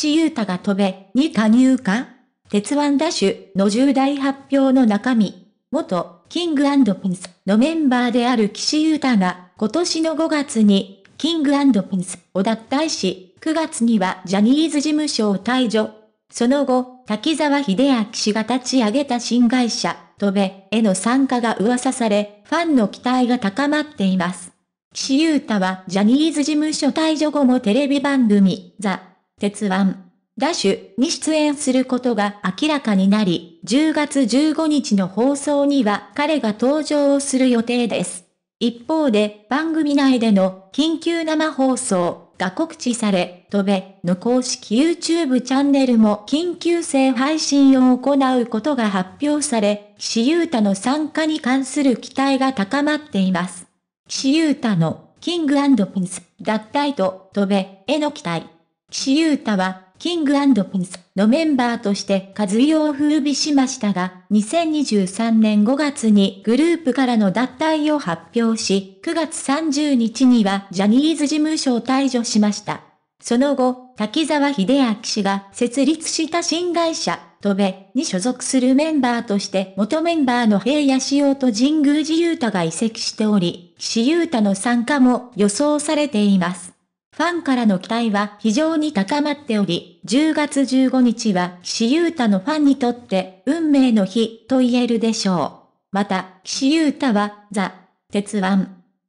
岸優太が飛べ、に加入か鉄腕ダッシュの重大発表の中身。元、キングピンスのメンバーである岸優太が、今年の5月に、キングピンスを脱退し、9月にはジャニーズ事務所を退場。その後、滝沢秀明氏が立ち上げた新会社、飛べ、への参加が噂され、ファンの期待が高まっています。岸優太はジャニーズ事務所退場後もテレビ番組、ザ・鉄腕、ダッシュに出演することが明らかになり、10月15日の放送には彼が登場をする予定です。一方で、番組内での緊急生放送が告知され、飛べの公式 YouTube チャンネルも緊急性配信を行うことが発表され、岸優太の参加に関する期待が高まっています。岸優太のキングピンス脱退と飛べへの期待。岸優太は、キングピンスのメンバーとして活用を風靡しましたが、2023年5月にグループからの脱退を発表し、9月30日にはジャニーズ事務所を退場しました。その後、滝沢秀明氏が設立した新会社、トベに所属するメンバーとして元メンバーの平野志様と神宮寺優太が移籍しており、岸優太の参加も予想されています。ファンからの期待は非常に高まっており、10月15日は岸優太のファンにとって運命の日と言えるでしょう。また、岸優太はザ・鉄腕、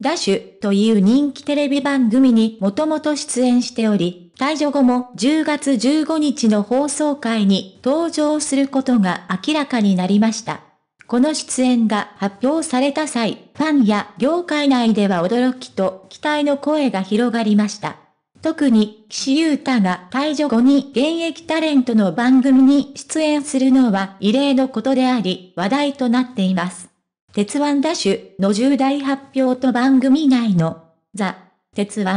ダッシュという人気テレビ番組にもともと出演しており、退場後も10月15日の放送回に登場することが明らかになりました。この出演が発表された際、ファンや業界内では驚きと期待の声が広がりました。特に岸優太が退場後に現役タレントの番組に出演するのは異例のことであり話題となっています。鉄腕ダッシュの重大発表と番組内のザ・鉄腕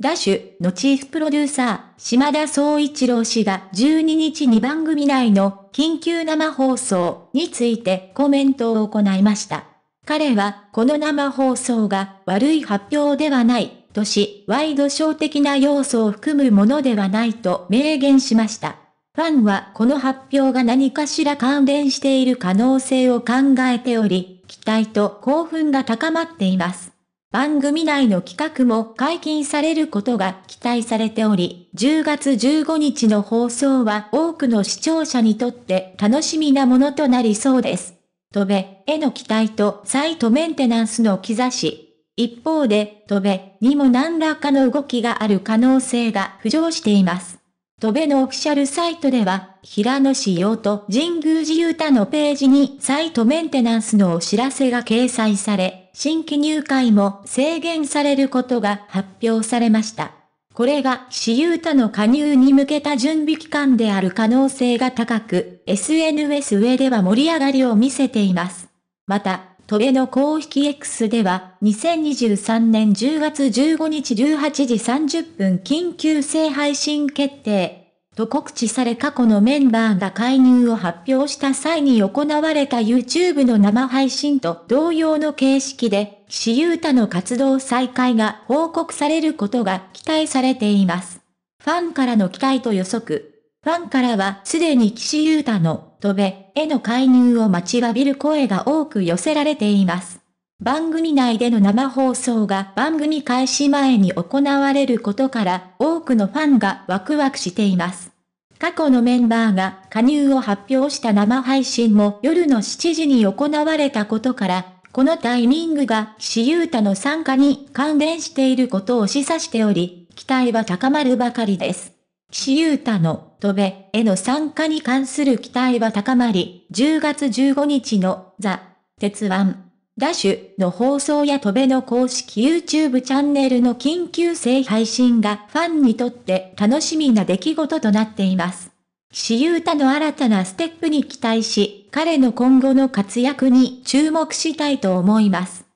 ダッシュのチーフプロデューサー島田総一郎氏が12日に番組内の緊急生放送についてコメントを行いました。彼はこの生放送が悪い発表ではないとし、ワイドショー的な要素を含むものではないと明言しました。ファンはこの発表が何かしら関連している可能性を考えており、期待と興奮が高まっています。番組内の企画も解禁されることが期待されており、10月15日の放送は多くの視聴者にとって楽しみなものとなりそうです。飛べへの期待とサイトメンテナンスの兆し、一方で、戸辺にも何らかの動きがある可能性が浮上しています。戸辺のオフィシャルサイトでは、平野仕様と神宮寺ゆ太のページにサイトメンテナンスのお知らせが掲載され、新規入会も制限されることが発表されました。これが私有他の加入に向けた準備期間である可能性が高く、SNS 上では盛り上がりを見せています。また、トベの公式 X では、2023年10月15日18時30分緊急性配信決定。と告知され過去のメンバーが介入を発表した際に行われた YouTube の生配信と同様の形式で、岸優太の活動再開が報告されることが期待されています。ファンからの期待と予測。ファンからはすでに岸優太の、戸べ、への介入を待ちわびる声が多く寄せられています。番組内での生放送が番組開始前に行われることから多くのファンがワクワクしています。過去のメンバーが加入を発表した生配信も夜の7時に行われたことから、このタイミングが岸優太の参加に関連していることを示唆しており、期待は高まるばかりです。岸優太の戸部への参加に関する期待は高まり、10月15日のザ・鉄腕ダッシュの放送や戸部の公式 YouTube チャンネルの緊急性配信がファンにとって楽しみな出来事となっています。岸優太の新たなステップに期待し、彼の今後の活躍に注目したいと思います。